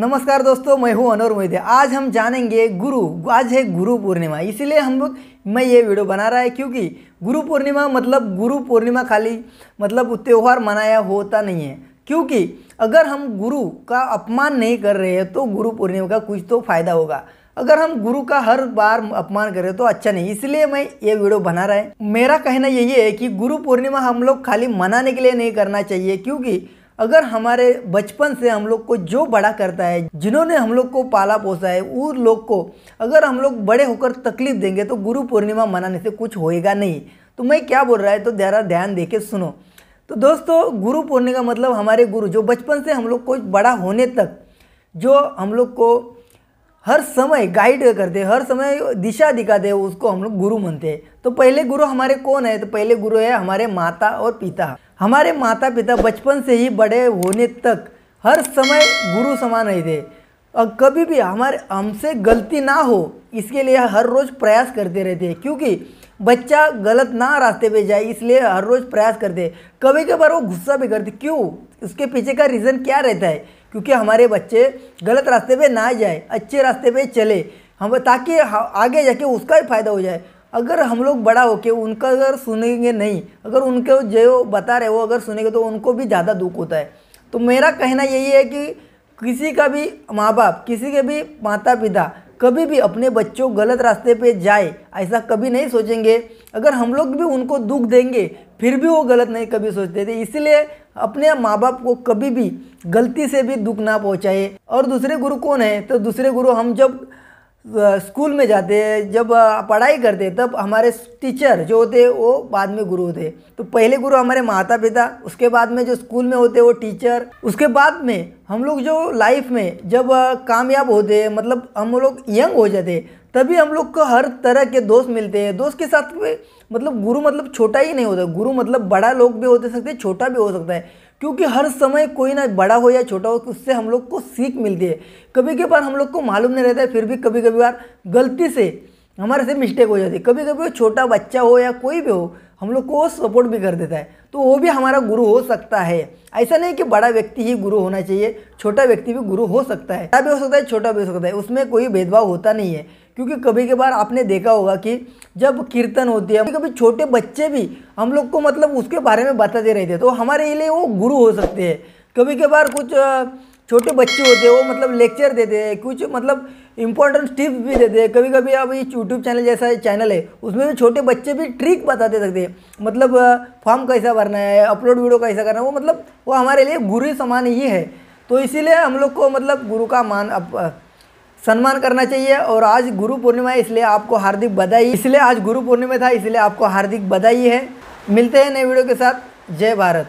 नमस्कार दोस्तों मैं हूं अनोर मोहिदे आज हम जानेंगे गुरु आज है गुरु पूर्णिमा इसीलिए हम लोग मैं ये वीडियो बना रहा है क्योंकि गुरु पूर्णिमा मतलब गुरु पूर्णिमा खाली मतलब त्यौहार मनाया होता नहीं है क्योंकि अगर हम गुरु का अपमान नहीं कर रहे हैं तो गुरु पूर्णिमा का कुछ तो फायदा होगा अगर हम गुरु का हर बार अपमान करें तो अच्छा नहीं इसलिए मैं ये वीडियो बना रहा है मेरा कहना यही है कि गुरु पूर्णिमा हम लोग खाली मनाने के लिए नहीं करना चाहिए क्योंकि अगर हमारे बचपन से हम लोग को जो बड़ा करता है जिन्होंने हम लोग को पाला पोसा है उन लोग को अगर हम लोग बड़े होकर तकलीफ देंगे तो गुरु पूर्णिमा मनाने से कुछ होएगा नहीं तो मैं क्या बोल रहा है तो ज़रा ध्यान दे के सुनो तो दोस्तों गुरु पूर्णिमा मतलब हमारे गुरु जो बचपन से हम लोग को बड़ा होने तक जो हम लोग को हर समय गाइड करते हर समय दिशा दिखाते उसको हम लोग गुरु मानते हैं तो पहले गुरु हमारे कौन है तो पहले गुरु है हमारे माता और पिता हमारे माता पिता बचपन से ही बड़े होने तक हर समय गुरु समान रहे थे और कभी भी हमारे हमसे गलती ना हो इसके लिए हर रोज़ प्रयास करते रहते हैं क्योंकि बच्चा गलत ना रास्ते पे जाए इसलिए हर रोज़ प्रयास करते कभी कभार वो गुस्सा भी करते क्यों उसके पीछे का रीज़न क्या रहता है क्योंकि हमारे बच्चे गलत रास्ते पे ना जाए अच्छे रास्ते पे चले हम ताकि आगे जाके उसका भी फ़ायदा हो जाए अगर हम लोग बड़ा होके उनका अगर सुनेंगे नहीं अगर उनके जो बता रहे वो अगर सुनेंगे तो उनको भी ज़्यादा दुख होता है तो मेरा कहना यही है कि किसी का भी माँ बाप किसी के भी माता पिता कभी भी अपने बच्चों गलत रास्ते पे जाए ऐसा कभी नहीं सोचेंगे अगर हम लोग भी उनको दुख देंगे फिर भी वो गलत नहीं कभी सोचते थे इसलिए अपने माँ बाप को कभी भी गलती से भी दुख ना पहुँचाए और दूसरे गुरु कौन है तो दूसरे गुरु हम जब स्कूल में जाते जब पढ़ाई करते तब हमारे टीचर जो होते वो बाद में गुरु होते तो पहले गुरु हमारे माता पिता उसके बाद में जो स्कूल में होते वो टीचर उसके बाद में हम लोग जो लाइफ में जब कामयाब होते मतलब हम लोग यंग हो जाते तभी हम लोग को हर तरह के दोस्त मिलते हैं दोस्त के साथ में मतलब गुरु मतलब छोटा ही नहीं होता गुरु मतलब बड़ा लोग भी हो सकते हैं छोटा भी हो सकता है क्योंकि हर समय कोई ना बड़ा हो या छोटा हो उससे हम लोग को सीख मिलती है कभी कभार हम लोग को मालूम नहीं रहता है फिर भी कभी कभी बार गलती से हमारे से मिस्टेक हो जाती है कभी कभी वो छोटा बच्चा हो या कोई भी हो हम लोग को वो सपोर्ट भी कर देता है तो वो भी हमारा गुरु हो सकता है ऐसा नहीं कि बड़ा व्यक्ति ही गुरु होना चाहिए छोटा व्यक्ति भी गुरु हो सकता है बड़ा भी हो सकता है छोटा भी हो सकता है उसमें कोई भेदभाव होता नहीं है क्योंकि कभी के बार आपने देखा होगा कि जब कीर्तन होती है कभी कभी छोटे बच्चे भी हम लोग को मतलब उसके बारे में बताते रहते हैं तो हमारे लिए वो गुरु हो सकते हैं कभी के बार कुछ छोटे बच्चे होते हैं वो मतलब लेक्चर देते हैं कुछ मतलब इंपॉर्टेंट टिप्स भी देते हैं कभी कभी अब ये यूट्यूब चैनल जैसा चैनल है उसमें भी छोटे बच्चे भी ट्रिक बता दे सकते हैं मतलब फॉर्म कैसा भरना है अपलोड वीडियो कैसा करना है वो मतलब वो हमारे लिए गुरु समान ही है तो इसीलिए हम लोग को मतलब गुरु का मान अप, सम्मान करना चाहिए और आज गुरु पूर्णिमा है इसलिए आपको हार्दिक बधाई इसलिए आज गुरु पूर्णिमा था इसलिए आपको हार्दिक बधाई है मिलते हैं नए वीडियो के साथ जय भारत